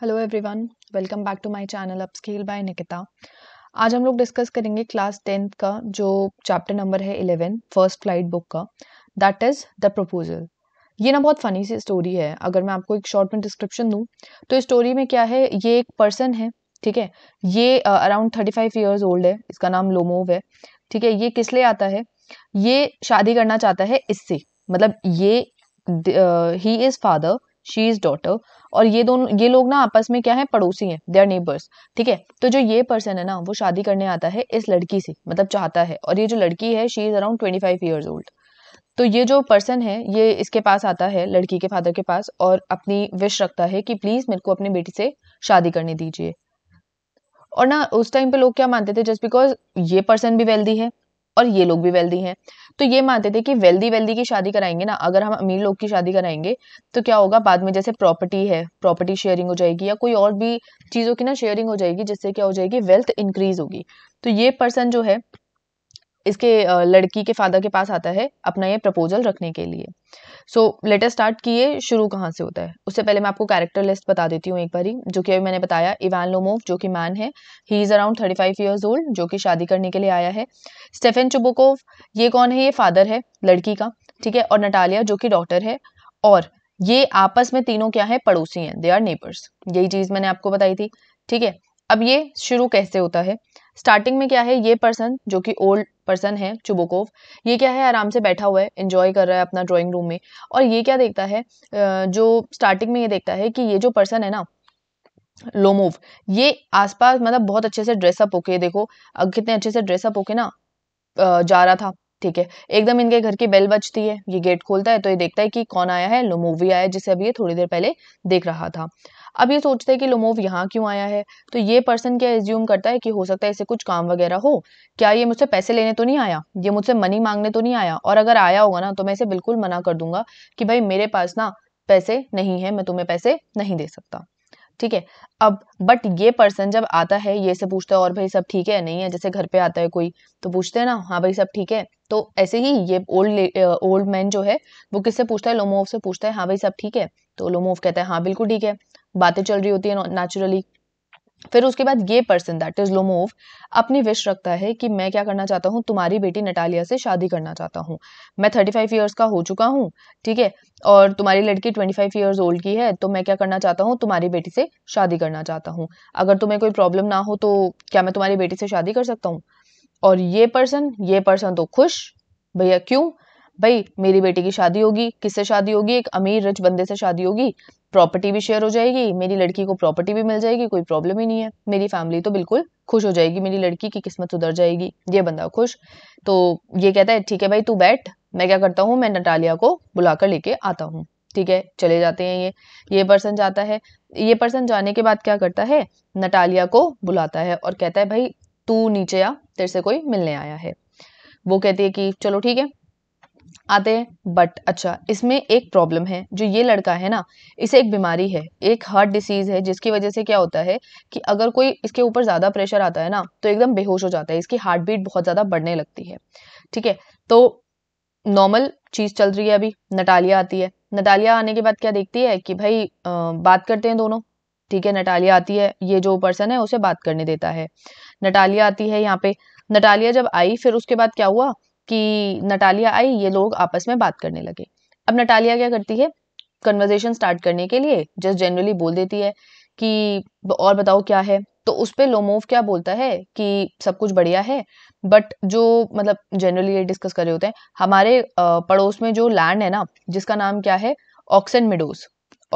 hello everyone welcome back to my channel upscale by Nikita आज हम लोग डिस्कस करेंगे क्लास टेंथ का जो चैप्टर नंबर है इलेवन फर्स्ट फ्लाइट बुक का दैट इज़ द प्रपोजल ये ना बहुत फ़नी सी स्टोरी है अगर मैं आपको एक शॉर्ट में डिस्क्रिप्शन दूँ तो स्टोरी में क्या है ये एक पर्सन है ठीक है ये around thirty five years old है इसका नाम लोमोव है ठीक है ये किस लिए आता है ये शादी करना चाहता है इससे मतलब ये he is father she is daughter और ये दोनों ये लोग ना आपस में क्या है पड़ोसी हैं दे आर नेबर्स ठीक है तो जो ये पर्सन है ना वो शादी करने आता है इस लड़की से मतलब चाहता है और ये जो लड़की है she is around twenty five years old तो ये जो पर्सन है ये इसके पास आता है लड़की के फादर के पास और अपनी विश रखता है कि प्लीज मेरे को अपनी बेटी से शादी करने दीजिए और ना उस टाइम पे लोग क्या मानते थे जस्ट बिकॉज ये पर्सन भी वेल्दी है और ये लोग भी वेल्दी हैं तो ये मानते थे कि वेल्दी वेल्दी की शादी कराएंगे ना अगर हम अमीर लोग की शादी कराएंगे तो क्या होगा बाद में जैसे प्रॉपर्टी है प्रॉपर्टी शेयरिंग हो जाएगी या कोई और भी चीज़ों की ना शेयरिंग हो जाएगी जिससे क्या हो जाएगी वेल्थ इंक्रीज होगी तो ये पर्सन जो है इसके लड़की के फादर के पास आता है अपना ये प्रपोजल रखने के लिए सो लेटर स्टार्ट किए ये शुरू कहाँ से होता है उससे पहले मैं आपको कैरेक्टर लिस्ट बता देती हूँ एक बारी जो कि अभी मैंने बताया इवान लोमोव जो कि मैन है he is around thirty five years old जो कि शादी करने के लिए आया है स्टेफेन चुबोकोव ये कौन है ये फादर है लड़की का ठीक है और नटालिया जो कि डॉक्टर है और ये आपस में तीनों क्या है पड़ोसी हैं दे आर नेबर्स यही चीज़ मैंने आपको बताई थी ठीक है अब ये शुरू कैसे होता है स्टार्टिंग में क्या है ये पर्सन जो कि ओल्ड पर्सन है चुबोकोव ये क्या है आराम से बैठा हुआ है इन्जॉय कर रहा है अपना ड्राइंग रूम में और ये क्या देखता है जो स्टार्टिंग में ये देखता है कि ये जो पर्सन है ना लोमोव ये आसपास मतलब बहुत अच्छे से ड्रेसअप होके देखो कितने अच्छे से ड्रेसअप होके ना जा रहा था ठीक है एकदम इनके घर की बेल बजती है ये गेट खोलता है तो ये देखता है कि कौन आया है लोमोवी आया है जिसे अभी ये थोड़ी देर पहले देख रहा था अब ये सोचते हैं कि लोमोव यहाँ क्यों आया है तो ये पर्सन क्या एज्यूम करता है कि हो सकता है इसे कुछ काम वगैरह हो क्या ये मुझसे पैसे लेने तो नहीं आया ये मुझसे मनी मांगने तो नहीं आया और अगर आया होगा ना तो मैं इसे बिल्कुल मना कर दूंगा कि भाई मेरे पास ना पैसे नहीं है मैं तुम्हें पैसे नहीं दे सकता ठीक है अब बट ये पर्सन जब आता है ये से पूछता है और भाई सब ठीक है नहीं है जैसे घर पे आता है कोई तो पूछते हैं ना हाँ भाई सब ठीक है तो ऐसे ही ये ओल्ड ओल्ड मैन जो है वो किससे पूछता है लोमोव से पूछता है हाँ भाई सब ठीक है तो लोमोव कहता है हाँ बिल्कुल ठीक है बातें चल रही होती है नेचुरली फिर उसके बाद ये पर्सन दैट इज लोमोव अपनी विश रखता है कि मैं क्या करना चाहता हूँ तुम्हारी बेटी नटालिया से शादी करना चाहता हूँ मैं थर्टी फाइव ईयर्स का हो चुका हूँ ठीक है और तुम्हारी लड़की ट्वेंटी फाइव ईयर्स ओल्ड की है तो मैं क्या करना चाहता हूँ तुम्हारी बेटी से शादी करना चाहता हूँ अगर तुम्हें कोई प्रॉब्लम ना हो तो क्या मैं तुम्हारी बेटी से शादी कर सकता हूँ और ये पर्सन ये पर्सन तो खुश भैया क्यों भाई मेरी बेटी की शादी होगी किससे शादी होगी एक अमीर रिच बंदे से शादी होगी प्रॉपर्टी भी शेयर हो जाएगी मेरी लड़की को प्रॉपर्टी भी मिल जाएगी कोई प्रॉब्लम ही नहीं है मेरी फैमिली तो बिल्कुल खुश हो जाएगी मेरी लड़की की किस्मत सुधर जाएगी ये बंदा खुश तो ये कहता है ठीक है भाई तू बैठ मैं क्या करता हूँ मैं नटालिया को बुलाकर लेके आता हूँ ठीक है चले जाते हैं ये ये पर्सन जाता है ये पर्सन जाने के बाद क्या करता है नटालिया को बुलाता है और कहता है भाई तू नीचे आ तेरे से कोई मिलने आया है वो कहती है कि चलो ठीक है आते हैं बट अच्छा इसमें एक प्रॉब्लम है जो ये लड़का है ना इसे एक बीमारी है एक हार्ट डिसीज़ है जिसकी वजह से क्या होता है कि अगर कोई इसके ऊपर ज़्यादा प्रेशर आता है ना तो एकदम बेहोश हो जाता है इसकी हार्ट बीट बहुत ज़्यादा बढ़ने लगती है ठीक है तो नॉर्मल चीज़ चल रही है अभी नटालिया आती है नटालिया आने के बाद क्या देखती है कि भाई आ, बात करते हैं दोनों ठीक है नटालिया आती है ये जो पर्सन है उसे बात करने देता है नटालिया आती है यहाँ पे नटालिया जब आई फिर उसके बाद क्या हुआ कि नटालिया आई ये लोग आपस में बात करने लगे अब नटालिया क्या करती है कन्वर्जेशन स्टार्ट करने के लिए जस्ट जनरली बोल देती है कि और बताओ क्या है तो उस पर लोमोव क्या बोलता है कि सब कुछ बढ़िया है बट जो मतलब जनरली ये डिस्कस कर रहे होते हैं हमारे पड़ोस में जो लैंड है ना जिसका नाम क्या है ऑक्सन मिडोज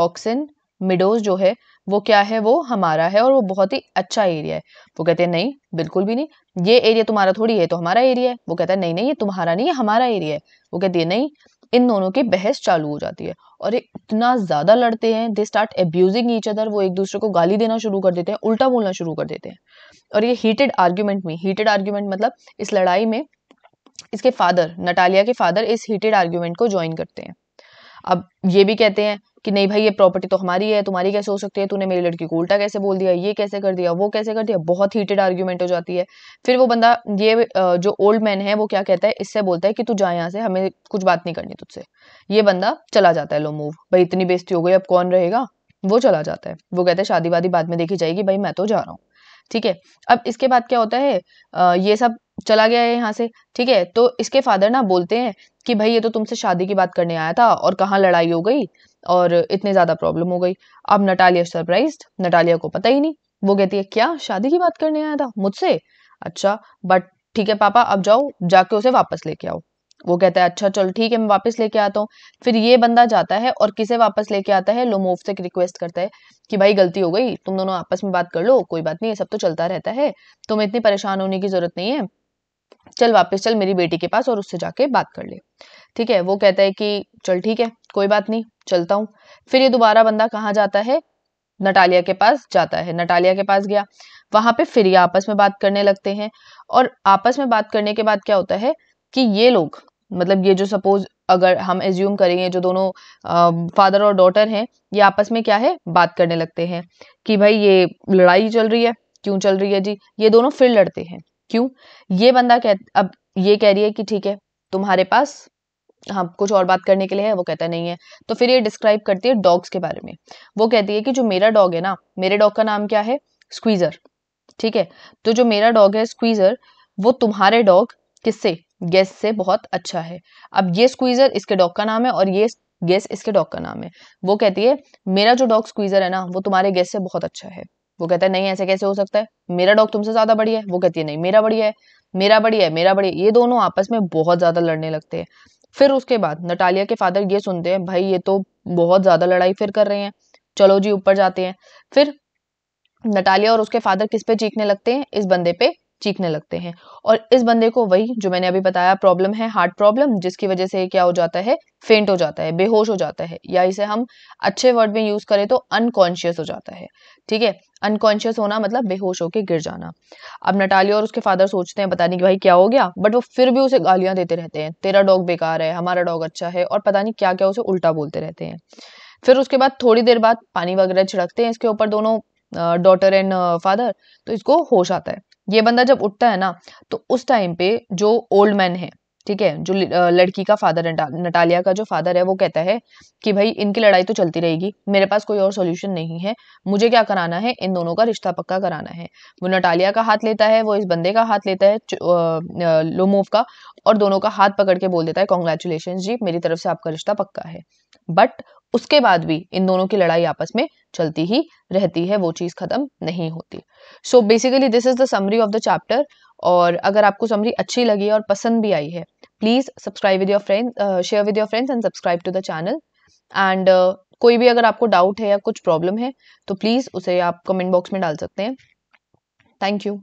ऑक्सन मिडोज जो है वो क्या है वो हमारा है और वो बहुत ही अच्छा एरिया है वो कहते हैं नहीं बिल्कुल भी नहीं ये एरिया तुम्हारा थोड़ी है तो हमारा एरिया है वो कहता है नहीं नहीं ये तुम्हारा नहीं है हमारा एरिया है वो कहती है नहीं इन दोनों की बहस चालू हो जाती है और ये इतना ज़्यादा लड़ते हैं they start abusing each other वो एक दूसरे को गाली देना शुरू कर देते हैं उल्टा बोलना शुरू कर देते हैं और ये हीटेड आर्ग्यूमेंट में हीटेड आर्ग्यूमेंट मतलब इस लड़ाई में इसके फादर नटालिया के फादर इस हीटेड आर्ग्यूमेंट को ज्वाइन करते हैं अब ये भी कहते हैं कि नहीं भाई ये प्रॉपर्टी तो हमारी है तुम्हारी कैसे हो सकती है तूने मेरी लड़की को उल्टा कैसे बोल दिया ये कैसे कर दिया वो कैसे कर दिया बहुत हीटेड आर्ग्यूमेंट हो जाती है फिर वो बंदा ये जो ओल्ड मैन है वो क्या कहता है इससे बोलता है कि तू जा यहाँ से हमें कुछ बात नहीं करनी तुझसे ये बंदा चला जाता है लो मूव भाई इतनी बेस्ती हो गई अब कौन रहेगा वो चला जाता है वो कहते हैं शादी वादी बाद में देखी जाएगी भाई मैं तो जा रहा हूँ ठीक है अब इसके बाद क्या होता है ये सब चला गया है यहाँ से ठीक है तो इसके फादर ना बोलते हैं कि भाई ये तो तुमसे शादी की बात करने आया था और कहाँ लड़ाई हो गई और इतने ज़्यादा प्रॉब्लम हो गई अब नटालिया सरप्राइज नटालिया को पता ही नहीं वो कहती है क्या शादी की बात करने आया था मुझसे अच्छा बट ठीक है पापा अब जाओ जाके उसे वापस लेके आओ वो कहता है अच्छा चल ठीक है मैं वापस लेके आता हूँ फिर ये बंदा जाता है और किसे वापस लेके आता है लोमोव से रिक्वेस्ट करता है कि भाई गलती हो गई तुम दोनों आपस में बात कर लो कोई बात नहीं ये सब तो चलता रहता है तुम्हें इतनी परेशान होने की जरूरत नहीं है चल वापस चल मेरी बेटी के पास और उससे जाके बात कर ले ठीक है वो कहता है कि चल ठीक है कोई बात नहीं चलता हूँ फिर ये दोबारा बंदा कहाँ जाता है नटालिया के पास जाता है नटालिया के पास गया वहां पे फिर ये आपस में बात करने लगते हैं और आपस में बात करने के बाद क्या होता है कि ये लोग मतलब ये जो सपोज अगर हम एज्यूम करेंगे जो दोनों आ, फादर और डॉटर हैं ये आपस में क्या है बात करने लगते हैं कि भाई ये लड़ाई चल रही है क्यों चल रही है जी ये दोनों फिर लड़ते हैं क्यों ये बंदा कह अब ये कह रही है कि ठीक है तुम्हारे पास हाँ कुछ और बात करने के लिए है वो कहता नहीं है तो फिर ये डिस्क्राइब करती है डॉग्स के बारे में वो कहती है कि जो मेरा डॉग है ना मेरे डॉग का नाम क्या है स्क्वीज़र ठीक है तो जो मेरा डॉग है स्क्वीज़र वो तुम्हारे डॉग किससे गेस से बहुत अच्छा है अब ये स्क्वीज़र इसके डॉग का नाम है और ये गैस इसके डॉग का नाम है वो कहती है मेरा जो डॉग स्क्वीज़र है ना वो तुम्हारे गैस से बहुत अच्छा है वो कहता है नहीं ऐसे कैसे हो सकता है मेरा डॉग तुमसे ज्यादा बढ़िया है वो कहती है नहीं मेरा बढ़िया है मेरा बढ़िया है मेरा बढ़िया ये दोनों आपस में बहुत ज्यादा लड़ने लगते हैं फिर उसके बाद नटालिया के फादर ये सुनते हैं भाई ये तो बहुत ज्यादा लड़ाई फिर कर रहे हैं चलो जी ऊपर जाते हैं फिर नटालिया और उसके फादर किस पे चीखने लगते हैं इस बंदे पे चीखने लगते हैं और इस बंदे को वही जो मैंने अभी बताया प्रॉब्लम है हार्ट प्रॉब्लम जिसकी वजह से क्या हो जाता है फेंट हो जाता है बेहोश हो जाता है या इसे हम अच्छे वर्ड में यूज करें तो अनकॉन्शियस हो जाता है ठीक है अनकॉन्शियस होना मतलब बेहोश होकर गिर जाना अब नटाली और उसके फादर सोचते हैं पता नहीं कि भाई क्या हो गया बट वो फिर भी उसे गालियां देते रहते हैं तेरा डॉग बेकार है हमारा डॉग अच्छा है और पता नहीं क्या क्या उसे उल्टा बोलते रहते हैं फिर उसके बाद थोड़ी देर बाद पानी वगैरह छिड़कते हैं इसके ऊपर दोनों डॉटर एंड फादर तो इसको होश आता है ये बंदा जब उठता है ना तो उस टाइम पे जो ओल्ड मैन है ठीक है जो लड़की का फादर नटालिया का जो फादर है वो कहता है कि भाई इनकी लड़ाई तो चलती रहेगी मेरे पास कोई और सोल्यूशन नहीं है मुझे क्या कराना है इन दोनों का रिश्ता पक्का कराना है वो नटालिया का हाथ लेता है वो इस बंदे का हाथ लेता है लोमोव का और दोनों का हाथ पकड़ के बोल देता है कॉन्ग्रेचुलेशन जी मेरी तरफ से आपका रिश्ता पक्का है बट उसके बाद भी इन दोनों की लड़ाई आपस में चलती ही रहती है वो चीज़ ख़त्म नहीं होती so basically this is the summary of the chapter और अगर आपको समरी अच्छी लगी और पसंद भी आई है please subscribe with your friend share with your friends and subscribe to the channel एंड कोई भी अगर आपको डाउट है या कुछ प्रॉब्लम है तो प्लीज़ उसे आप कमेंट बॉक्स में डाल सकते हैं थैंक यू